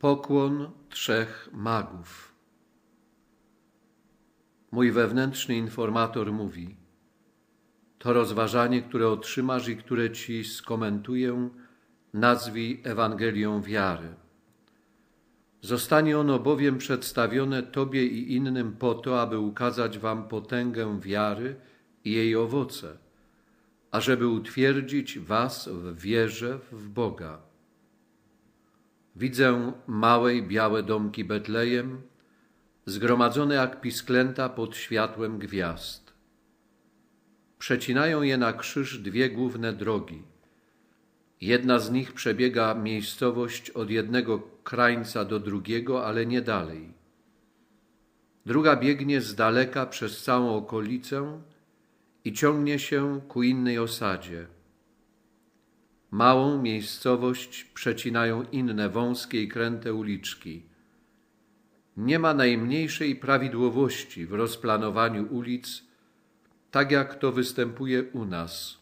Pokłon trzech magów. Mój wewnętrzny informator mówi: To rozważanie, które otrzymasz i które ci skomentuję, nazwij Ewangelią wiary. Zostanie ono bowiem przedstawione Tobie i innym po to, aby ukazać Wam potęgę wiary i jej owoce, ażeby utwierdzić Was w wierze w Boga. Widzę małe i białe domki Betlejem, zgromadzone jak pisklęta pod światłem gwiazd. Przecinają je na krzyż dwie główne drogi. Jedna z nich przebiega miejscowość od jednego krańca do drugiego, ale nie dalej. Druga biegnie z daleka przez całą okolicę i ciągnie się ku innej osadzie – Małą miejscowość przecinają inne wąskie i kręte uliczki. Nie ma najmniejszej prawidłowości w rozplanowaniu ulic, tak jak to występuje u nas.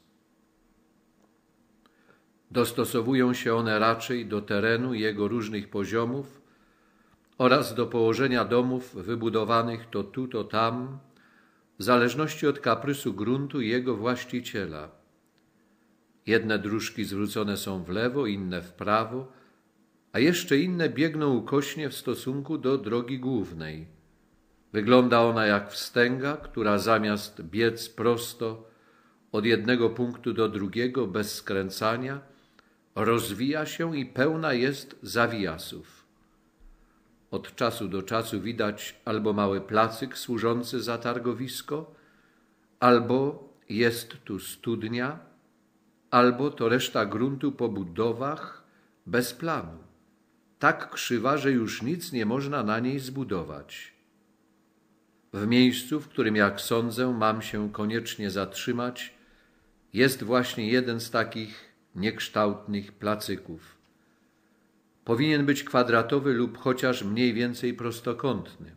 Dostosowują się one raczej do terenu jego różnych poziomów oraz do położenia domów wybudowanych to tu, to tam, w zależności od kaprysu gruntu i jego właściciela. Jedne dróżki zwrócone są w lewo, inne w prawo, a jeszcze inne biegną ukośnie w stosunku do drogi głównej. Wygląda ona jak wstęga, która zamiast biec prosto od jednego punktu do drugiego bez skręcania, rozwija się i pełna jest zawijasów. Od czasu do czasu widać albo mały placyk służący za targowisko, albo jest tu studnia, albo to reszta gruntu po budowach bez planu, tak krzywa, że już nic nie można na niej zbudować. W miejscu, w którym, jak sądzę, mam się koniecznie zatrzymać, jest właśnie jeden z takich niekształtnych placyków. Powinien być kwadratowy lub chociaż mniej więcej prostokątny.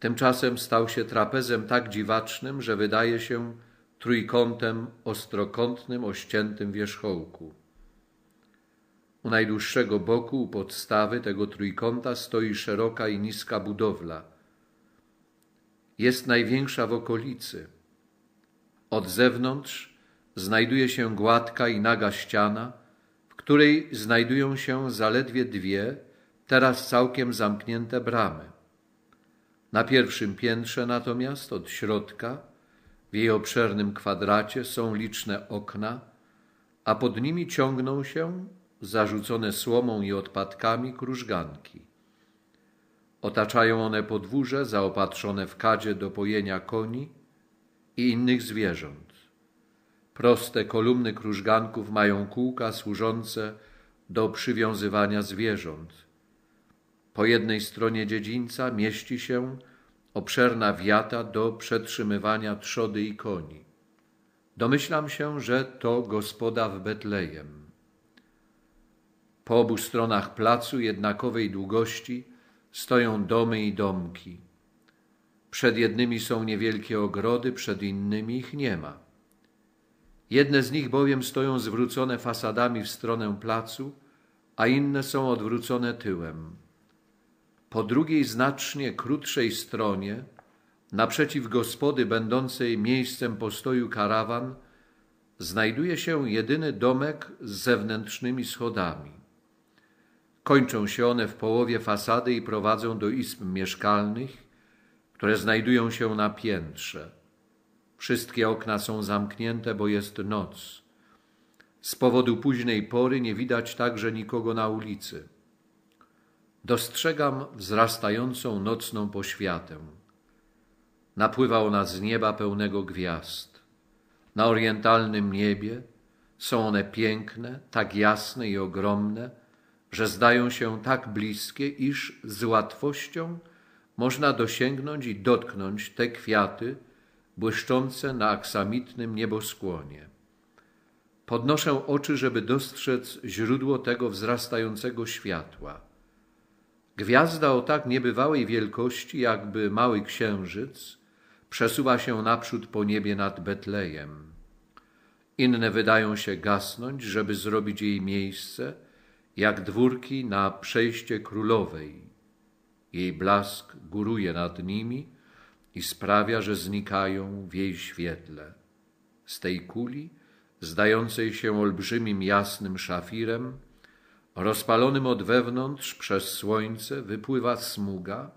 Tymczasem stał się trapezem tak dziwacznym, że wydaje się, trójkątem ostrokątnym ościętym wierzchołku. U najdłuższego boku u podstawy tego trójkąta stoi szeroka i niska budowla. Jest największa w okolicy. Od zewnątrz znajduje się gładka i naga ściana, w której znajdują się zaledwie dwie, teraz całkiem zamknięte bramy. Na pierwszym piętrze natomiast od środka w jej obszernym kwadracie są liczne okna, a pod nimi ciągną się, zarzucone słomą i odpadkami, krużganki. Otaczają one podwórze zaopatrzone w kadzie do pojenia koni i innych zwierząt. Proste kolumny krużganków mają kółka służące do przywiązywania zwierząt. Po jednej stronie dziedzińca mieści się obszerna wiata do przetrzymywania trzody i koni. Domyślam się, że to gospoda w Betlejem. Po obu stronach placu jednakowej długości stoją domy i domki. Przed jednymi są niewielkie ogrody, przed innymi ich nie ma. Jedne z nich bowiem stoją zwrócone fasadami w stronę placu, a inne są odwrócone tyłem po drugiej znacznie krótszej stronie, naprzeciw gospody będącej miejscem postoju karawan, znajduje się jedyny domek z zewnętrznymi schodami. Kończą się one w połowie fasady i prowadzą do izb mieszkalnych, które znajdują się na piętrze. Wszystkie okna są zamknięte, bo jest noc. Z powodu późnej pory nie widać także nikogo na ulicy dostrzegam wzrastającą nocną poświatę. Napływa ona z nieba pełnego gwiazd. Na orientalnym niebie są one piękne, tak jasne i ogromne, że zdają się tak bliskie, iż z łatwością można dosięgnąć i dotknąć te kwiaty błyszczące na aksamitnym nieboskłonie. Podnoszę oczy, żeby dostrzec źródło tego wzrastającego światła. Gwiazda o tak niebywałej wielkości, jakby mały księżyc, przesuwa się naprzód po niebie nad Betlejem. Inne wydają się gasnąć, żeby zrobić jej miejsce, jak dwórki na przejście królowej. Jej blask góruje nad nimi i sprawia, że znikają w jej świetle. Z tej kuli, zdającej się olbrzymim jasnym szafirem, Rozpalonym od wewnątrz przez słońce wypływa smuga,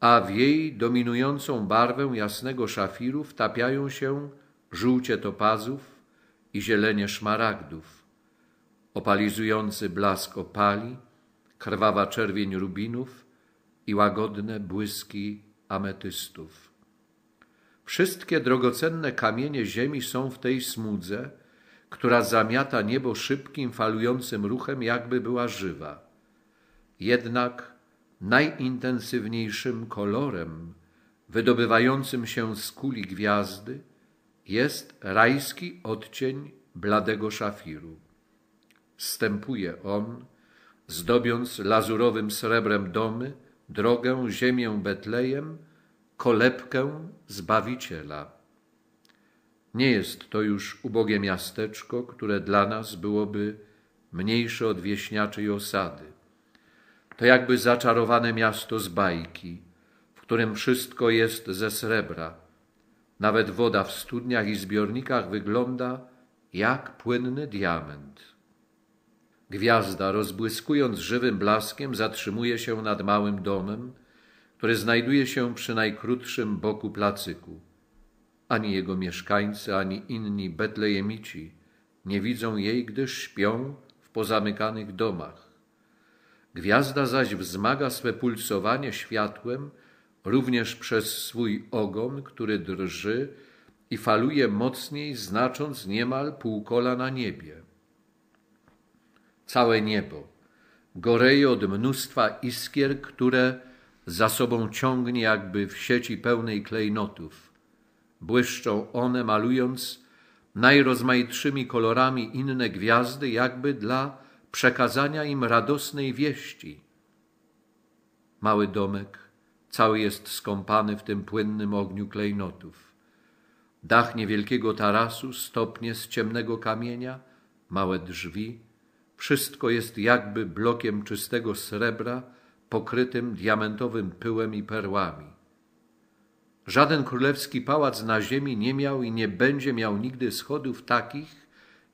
a w jej dominującą barwę jasnego szafiru wtapiają się żółcie topazów i zielenie szmaragdów. Opalizujący blask opali, krwawa czerwień rubinów i łagodne błyski ametystów. Wszystkie drogocenne kamienie ziemi są w tej smudze – która zamiata niebo szybkim, falującym ruchem, jakby była żywa. Jednak najintensywniejszym kolorem wydobywającym się z kuli gwiazdy jest rajski odcień bladego szafiru. Stępuje on, zdobiąc lazurowym srebrem domy, drogę, ziemię Betlejem, kolebkę Zbawiciela. Nie jest to już ubogie miasteczko, które dla nas byłoby mniejsze od wieśniaczej osady. To jakby zaczarowane miasto z bajki, w którym wszystko jest ze srebra. Nawet woda w studniach i zbiornikach wygląda jak płynny diament. Gwiazda, rozbłyskując żywym blaskiem, zatrzymuje się nad małym domem, który znajduje się przy najkrótszym boku placyku ani jego mieszkańcy, ani inni Betlejemici nie widzą jej, gdyż śpią w pozamykanych domach. Gwiazda zaś wzmaga swe pulsowanie światłem również przez swój ogon, który drży i faluje mocniej, znacząc niemal półkola na niebie. Całe niebo goreje od mnóstwa iskier, które za sobą ciągnie jakby w sieci pełnej klejnotów – Błyszczą one, malując najrozmaitszymi kolorami inne gwiazdy, jakby dla przekazania im radosnej wieści. Mały domek cały jest skąpany w tym płynnym ogniu klejnotów. Dach niewielkiego tarasu, stopnie z ciemnego kamienia, małe drzwi, wszystko jest jakby blokiem czystego srebra pokrytym diamentowym pyłem i perłami. Żaden królewski pałac na ziemi nie miał i nie będzie miał nigdy schodów takich,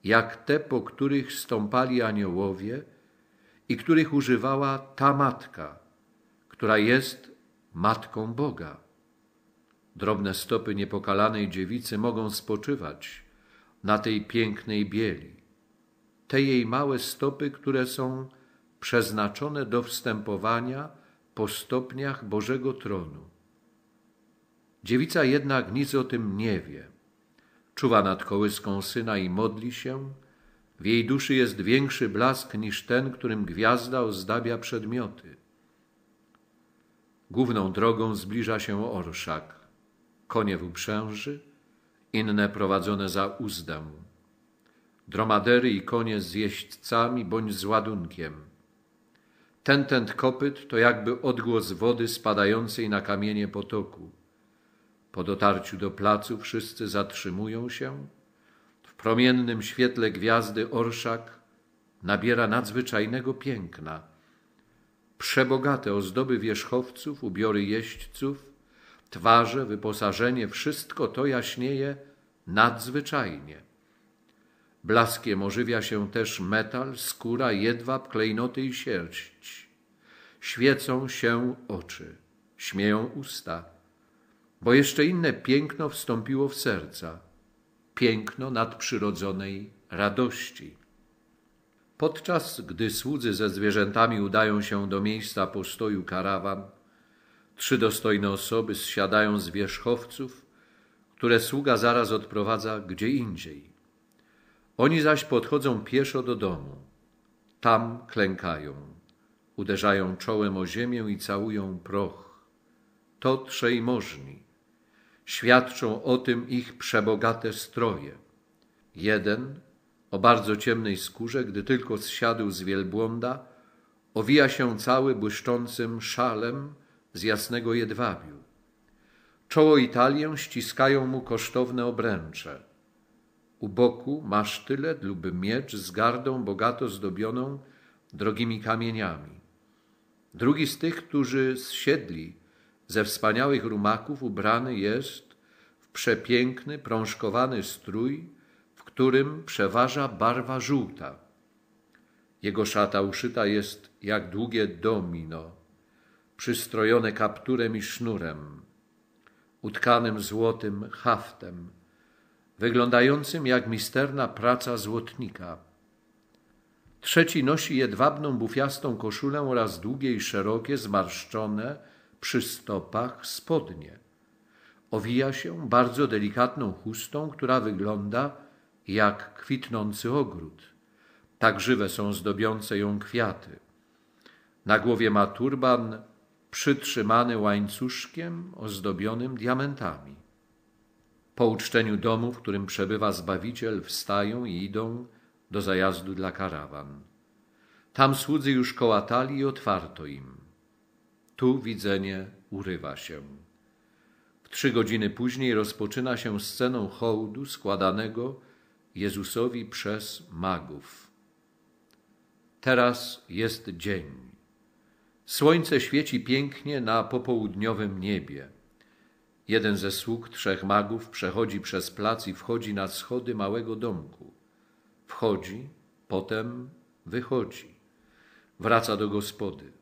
jak te, po których stąpali aniołowie i których używała ta matka, która jest matką Boga. Drobne stopy niepokalanej dziewicy mogą spoczywać na tej pięknej bieli. Te jej małe stopy, które są przeznaczone do wstępowania po stopniach Bożego Tronu Dziewica jednak nic o tym nie wie. Czuwa nad kołyską syna i modli się. W jej duszy jest większy blask niż ten, którym gwiazda ozdabia przedmioty. Główną drogą zbliża się orszak. Konie w uprzęży, inne prowadzone za uzdę. Dromadery i konie z jeźdźcami bądź z ładunkiem. Ten tent kopyt to jakby odgłos wody spadającej na kamienie potoku. Po dotarciu do placu wszyscy zatrzymują się. W promiennym świetle gwiazdy orszak nabiera nadzwyczajnego piękna. Przebogate ozdoby wierzchowców, ubiory jeźdźców, twarze, wyposażenie, wszystko to jaśnieje nadzwyczajnie. Blaskiem ożywia się też metal, skóra, jedwab, klejnoty i sierść. Świecą się oczy, śmieją usta bo jeszcze inne piękno wstąpiło w serca, piękno nadprzyrodzonej radości. Podczas gdy słudzy ze zwierzętami udają się do miejsca postoju karawan, trzy dostojne osoby zsiadają z wierzchowców, które sługa zaraz odprowadza gdzie indziej. Oni zaś podchodzą pieszo do domu. Tam klękają, uderzają czołem o ziemię i całują proch. To trzej możni Świadczą o tym ich przebogate stroje. Jeden, o bardzo ciemnej skórze, gdy tylko zsiadł z wielbłąda, owija się cały błyszczącym szalem z jasnego jedwabiu. Czoło i talię ściskają mu kosztowne obręcze. U boku ma sztylet lub miecz z gardą bogato zdobioną drogimi kamieniami. Drugi z tych, którzy zsiedli ze wspaniałych rumaków ubrany jest w przepiękny, prążkowany strój, w którym przeważa barwa żółta. Jego szata uszyta jest jak długie domino, przystrojone kapturem i sznurem, utkanym złotym haftem, wyglądającym jak misterna praca złotnika. Trzeci nosi jedwabną bufiastą koszulę oraz długie i szerokie, zmarszczone, przy stopach spodnie. Owija się bardzo delikatną chustą, która wygląda jak kwitnący ogród. Tak żywe są zdobiące ją kwiaty. Na głowie ma turban przytrzymany łańcuszkiem ozdobionym diamentami. Po uczczeniu domu, w którym przebywa Zbawiciel, wstają i idą do zajazdu dla karawan. Tam słudzy już kołatali i otwarto im. Tu widzenie urywa się. W trzy godziny później rozpoczyna się sceną hołdu składanego Jezusowi przez magów. Teraz jest dzień. Słońce świeci pięknie na popołudniowym niebie. Jeden ze sług trzech magów przechodzi przez plac i wchodzi na schody małego domku. Wchodzi, potem wychodzi. Wraca do gospody.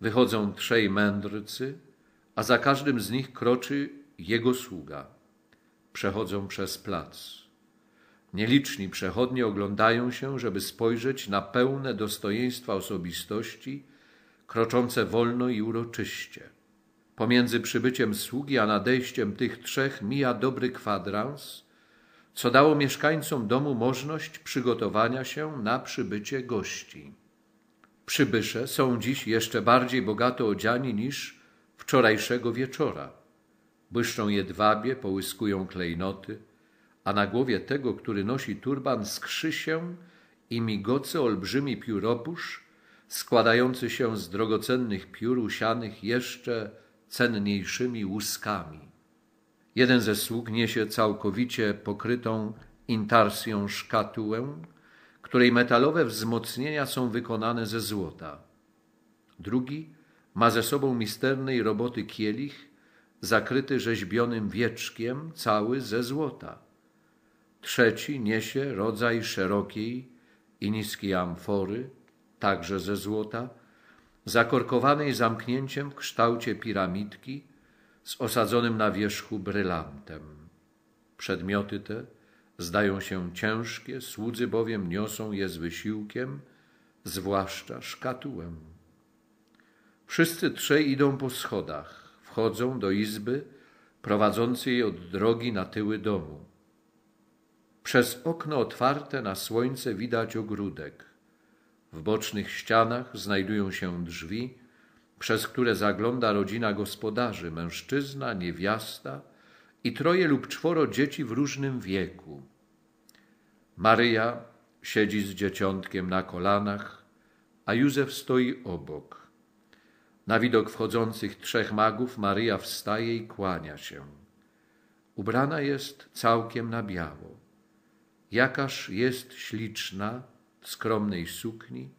Wychodzą trzej mędrcy, a za każdym z nich kroczy jego sługa. Przechodzą przez plac. Nieliczni przechodnie oglądają się, żeby spojrzeć na pełne dostojeństwa osobistości, kroczące wolno i uroczyście. Pomiędzy przybyciem sługi a nadejściem tych trzech mija dobry kwadrans, co dało mieszkańcom domu możliwość przygotowania się na przybycie gości przybysze są dziś jeszcze bardziej bogato odziani niż wczorajszego wieczora. Błyszczą jedwabie, połyskują klejnoty, a na głowie tego, który nosi turban, skrzy się i migoce olbrzymi pióropusz, składający się z drogocennych piór usianych jeszcze cenniejszymi łuskami. Jeden ze sług niesie całkowicie pokrytą intarsją szkatułę, której metalowe wzmocnienia są wykonane ze złota. Drugi ma ze sobą misternej roboty kielich, zakryty rzeźbionym wieczkiem, cały ze złota. Trzeci niesie rodzaj szerokiej i niskiej amfory, także ze złota, zakorkowanej zamknięciem w kształcie piramidki z osadzonym na wierzchu brylantem. Przedmioty te – zdają się ciężkie, słudzy bowiem niosą je z wysiłkiem, zwłaszcza szkatułem. Wszyscy trzej idą po schodach, wchodzą do izby prowadzącej od drogi na tyły domu. Przez okno otwarte na słońce widać ogródek. W bocznych ścianach znajdują się drzwi, przez które zagląda rodzina gospodarzy, mężczyzna, niewiasta i troje lub czworo dzieci w różnym wieku. Maryja siedzi z dzieciątkiem na kolanach, a Józef stoi obok. Na widok wchodzących trzech magów Maryja wstaje i kłania się. Ubrana jest całkiem na biało. Jakaż jest śliczna w skromnej sukni,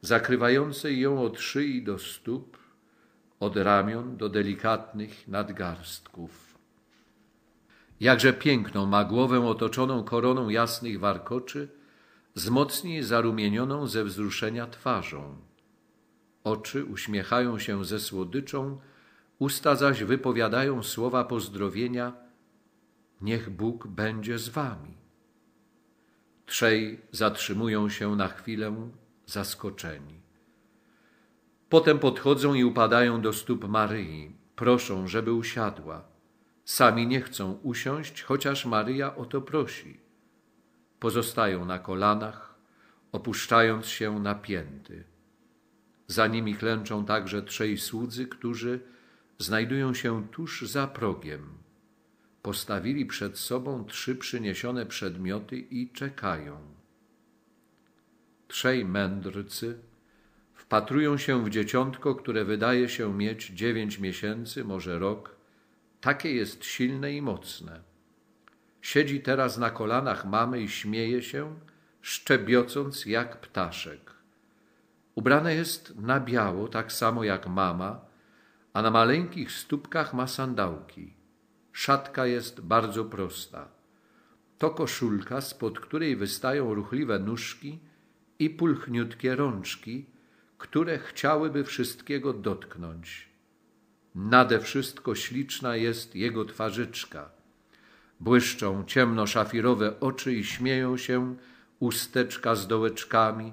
zakrywającej ją od szyi do stóp, od ramion do delikatnych nadgarstków. Jakże piękną ma głowę otoczoną koroną jasnych warkoczy, z mocniej zarumienioną ze wzruszenia twarzą. Oczy uśmiechają się ze słodyczą, usta zaś wypowiadają słowa pozdrowienia: Niech Bóg będzie z wami. Trzej zatrzymują się na chwilę zaskoczeni. Potem podchodzą i upadają do stóp Maryi, proszą, żeby usiadła. Sami nie chcą usiąść, chociaż Maryja o to prosi. Pozostają na kolanach, opuszczając się na pięty. Za nimi klęczą także trzej słudzy, którzy znajdują się tuż za progiem. Postawili przed sobą trzy przyniesione przedmioty i czekają. Trzej mędrcy wpatrują się w dzieciątko, które wydaje się mieć dziewięć miesięcy, może rok – takie jest silne i mocne. Siedzi teraz na kolanach mamy i śmieje się, szczebiocąc jak ptaszek. Ubrane jest na biało, tak samo jak mama, a na maleńkich stópkach ma sandałki. Szatka jest bardzo prosta. To koszulka, spod której wystają ruchliwe nóżki i pulchniutkie rączki, które chciałyby wszystkiego dotknąć. Nade wszystko śliczna jest jego twarzyczka. Błyszczą ciemno-szafirowe oczy i śmieją się usteczka z dołeczkami,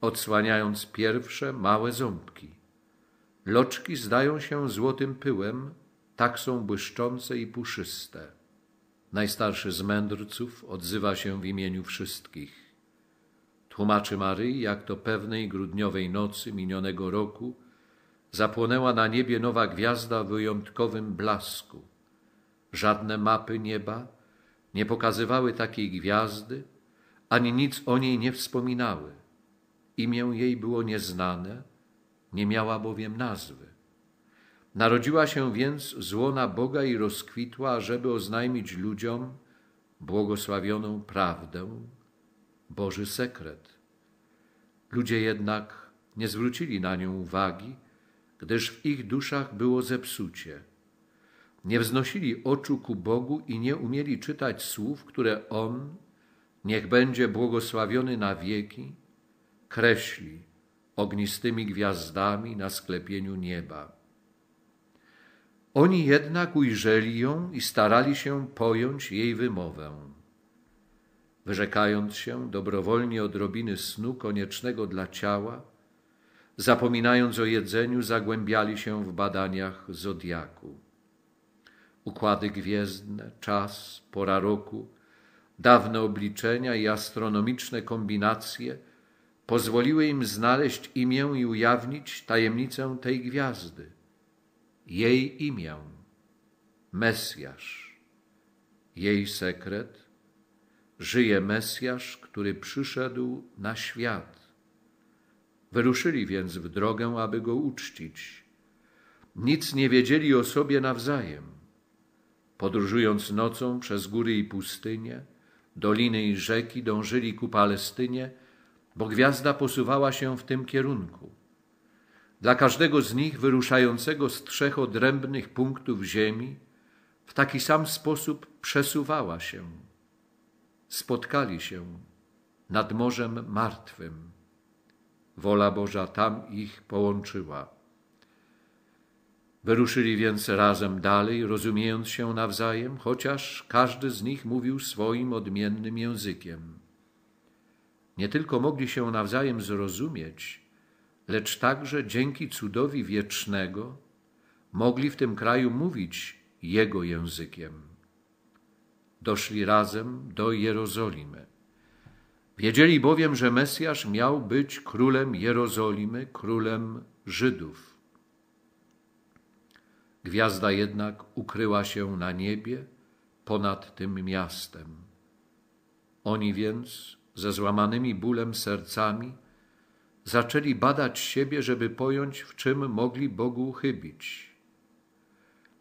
odsłaniając pierwsze małe ząbki. Loczki zdają się złotym pyłem, tak są błyszczące i puszyste. Najstarszy z mędrców odzywa się w imieniu wszystkich. Tłumaczy Maryi, jak to pewnej grudniowej nocy minionego roku Zapłonęła na niebie nowa gwiazda w wyjątkowym blasku. Żadne mapy nieba nie pokazywały takiej gwiazdy, ani nic o niej nie wspominały. Imię jej było nieznane, nie miała bowiem nazwy. Narodziła się więc złona Boga i rozkwitła, żeby oznajmić ludziom błogosławioną prawdę, Boży sekret. Ludzie jednak nie zwrócili na nią uwagi, gdyż w ich duszach było zepsucie. Nie wznosili oczu ku Bogu i nie umieli czytać słów, które On, niech będzie błogosławiony na wieki, kreśli ognistymi gwiazdami na sklepieniu nieba. Oni jednak ujrzeli ją i starali się pojąć jej wymowę. Wyrzekając się dobrowolnie odrobiny snu koniecznego dla ciała, zapominając o jedzeniu, zagłębiali się w badaniach zodiaku. Układy gwiezdne, czas, pora roku, dawne obliczenia i astronomiczne kombinacje pozwoliły im znaleźć imię i ujawnić tajemnicę tej gwiazdy. Jej imię Mesjasz. Jej sekret żyje Mesjasz, który przyszedł na świat Wyruszyli więc w drogę, aby go uczcić. Nic nie wiedzieli o sobie nawzajem. Podróżując nocą przez góry i pustynie, doliny i rzeki, dążyli ku Palestynie, bo gwiazda posuwała się w tym kierunku. Dla każdego z nich wyruszającego z trzech odrębnych punktów ziemi, w taki sam sposób przesuwała się. Spotkali się nad Morzem Martwym. Wola Boża tam ich połączyła. Wyruszyli więc razem dalej, rozumiejąc się nawzajem, chociaż każdy z nich mówił swoim odmiennym językiem. Nie tylko mogli się nawzajem zrozumieć, lecz także dzięki cudowi wiecznego mogli w tym kraju mówić jego językiem. Doszli razem do Jerozolimy. Wiedzieli bowiem, że Mesjasz miał być królem Jerozolimy, królem Żydów. Gwiazda jednak ukryła się na niebie ponad tym miastem. Oni więc ze złamanymi bólem sercami zaczęli badać siebie, żeby pojąć, w czym mogli Bogu uchybić.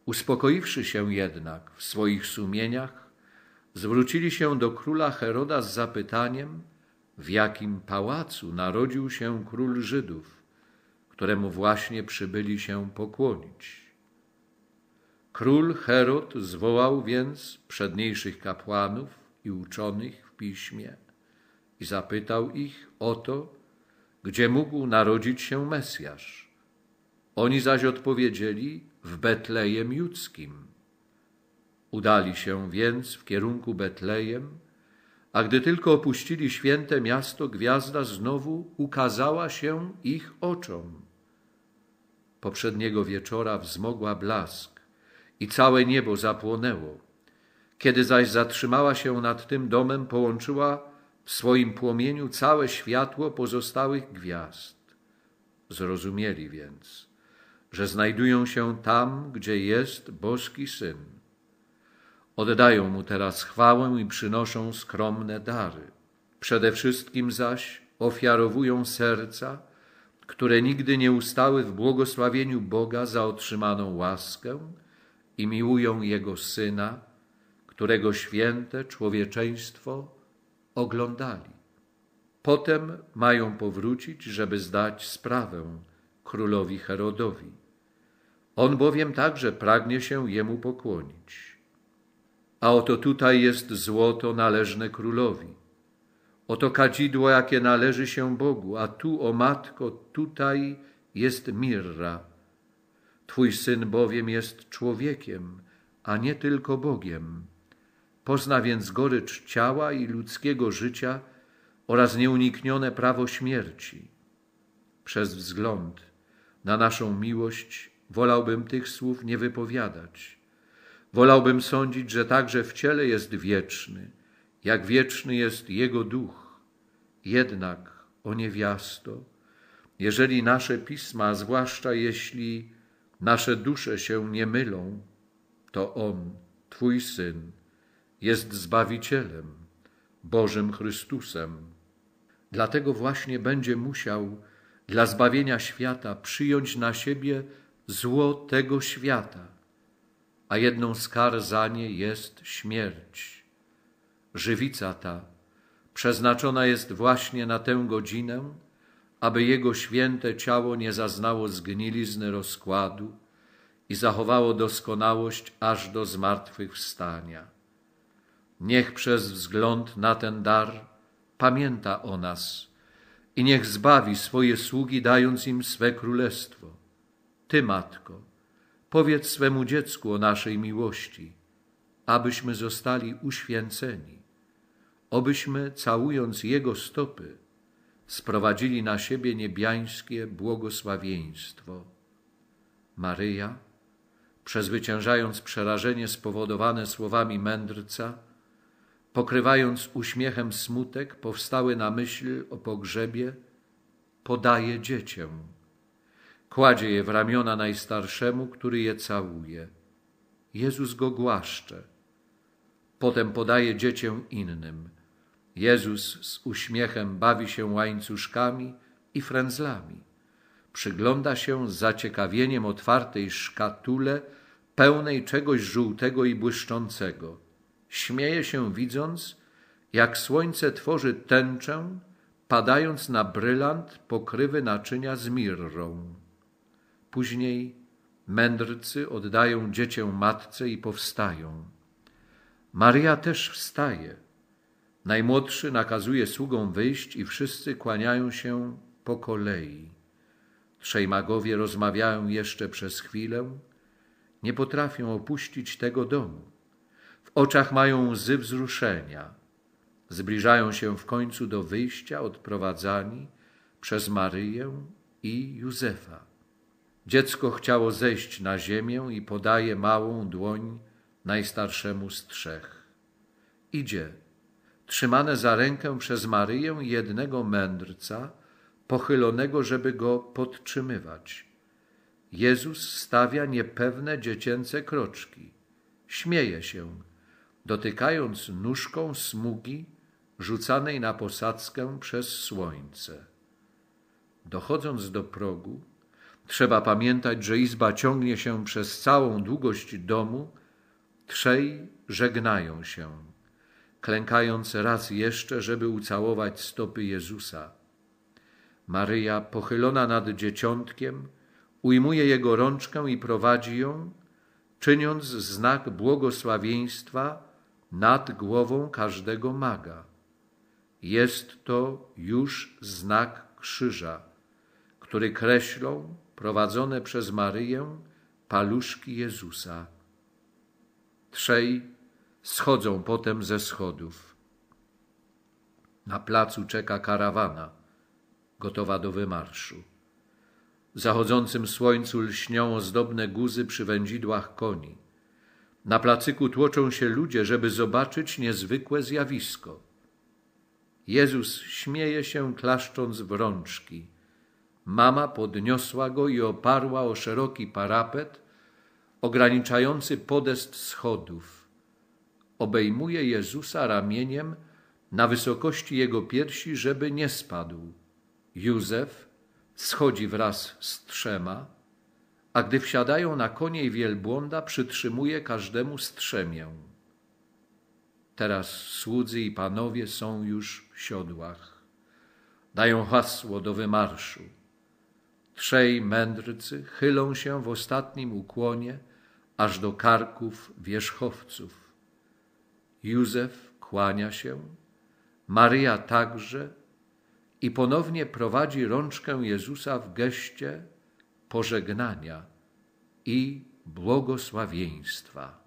Uspokoiwszy się jednak w swoich sumieniach, zwrócili się do króla Heroda z zapytaniem, w jakim pałacu narodził się król Żydów, któremu właśnie przybyli się pokłonić. Król Herod zwołał więc przedniejszych kapłanów i uczonych w piśmie i zapytał ich o to, gdzie mógł narodzić się Mesjasz. Oni zaś odpowiedzieli w Betlejem Judzkim – Udali się więc w kierunku Betlejem, a gdy tylko opuścili święte miasto, gwiazda znowu ukazała się ich oczom. Poprzedniego wieczora wzmogła blask i całe niebo zapłonęło. Kiedy zaś zatrzymała się nad tym domem, połączyła w swoim płomieniu całe światło pozostałych gwiazd. Zrozumieli więc, że znajdują się tam, gdzie jest Boski Syn. Oddają mu teraz chwałę i przynoszą skromne dary. Przede wszystkim zaś ofiarowują serca, które nigdy nie ustały w błogosławieniu Boga za otrzymaną łaskę i miłują Jego Syna, którego święte człowieczeństwo oglądali. Potem mają powrócić, żeby zdać sprawę królowi Herodowi. On bowiem także pragnie się jemu pokłonić. A oto tutaj jest złoto należne królowi. Oto kadzidło, jakie należy się Bogu, a tu, o matko, tutaj jest mirra. Twój syn bowiem jest człowiekiem, a nie tylko Bogiem. Pozna więc gorycz ciała i ludzkiego życia oraz nieuniknione prawo śmierci. Przez wzgląd na naszą miłość wolałbym tych słów nie wypowiadać Wolałbym sądzić, że także w ciele jest wieczny, jak wieczny jest Jego duch. Jednak, o niewiasto, jeżeli nasze pisma, zwłaszcza jeśli nasze dusze się nie mylą, to On, Twój Syn, jest Zbawicielem, Bożym Chrystusem. Dlatego właśnie będzie musiał dla zbawienia świata przyjąć na siebie zło tego świata a jedną z kar za nie jest śmierć. Żywica ta przeznaczona jest właśnie na tę godzinę, aby jego święte ciało nie zaznało zgnilizny rozkładu i zachowało doskonałość aż do zmartwychwstania. Niech przez wzgląd na ten dar pamięta o nas i niech zbawi swoje sługi, dając im swe królestwo. Ty, Matko, Powiedz swemu dziecku o naszej miłości, abyśmy zostali uświęceni, obyśmy, całując Jego stopy, sprowadzili na siebie niebiańskie błogosławieństwo. Maryja, przezwyciężając przerażenie spowodowane słowami mędrca, pokrywając uśmiechem smutek powstały na myśl o pogrzebie, podaje dziecię. Kładzie je w ramiona najstarszemu, który je całuje. Jezus go głaszcze. Potem podaje dziecię innym. Jezus z uśmiechem bawi się łańcuszkami i frędzlami. Przygląda się z zaciekawieniem otwartej szkatule pełnej czegoś żółtego i błyszczącego. Śmieje się widząc, jak słońce tworzy tęczę, padając na brylant pokrywy naczynia z mirrą. Później mędrcy oddają dziecię matce i powstają. Maria też wstaje. Najmłodszy nakazuje sługom wyjść i wszyscy kłaniają się po kolei. Trzej magowie rozmawiają jeszcze przez chwilę. Nie potrafią opuścić tego domu. W oczach mają łzy wzruszenia. Zbliżają się w końcu do wyjścia odprowadzani przez Maryję i Józefa. Dziecko chciało zejść na ziemię i podaje małą dłoń najstarszemu z trzech. Idzie, trzymane za rękę przez Maryję jednego mędrca, pochylonego, żeby go podtrzymywać. Jezus stawia niepewne dziecięce kroczki. Śmieje się, dotykając nóżką smugi rzucanej na posadzkę przez słońce. Dochodząc do progu, Trzeba pamiętać, że izba ciągnie się przez całą długość domu. Trzej żegnają się, klękając raz jeszcze, żeby ucałować stopy Jezusa. Maryja, pochylona nad dzieciątkiem, ujmuje jego rączkę i prowadzi ją, czyniąc znak błogosławieństwa nad głową każdego maga. Jest to już znak krzyża, który kreślą prowadzone przez Maryję paluszki Jezusa. Trzej schodzą potem ze schodów. Na placu czeka karawana, gotowa do wymarszu. W zachodzącym słońcu lśnią ozdobne guzy przy wędzidłach koni. Na placyku tłoczą się ludzie, żeby zobaczyć niezwykłe zjawisko. Jezus śmieje się, klaszcząc w rączki. Mama podniosła go i oparła o szeroki parapet ograniczający podest schodów. Obejmuje Jezusa ramieniem na wysokości jego piersi, żeby nie spadł. Józef schodzi wraz z trzema, a gdy wsiadają na konie i wielbłąda, przytrzymuje każdemu strzemię. Teraz słudzy i panowie są już w siodłach. Dają hasło do wymarszu. Trzej mędrcy chylą się w ostatnim ukłonie aż do karków wierzchowców. Józef kłania się, Maryja także i ponownie prowadzi rączkę Jezusa w geście pożegnania i błogosławieństwa.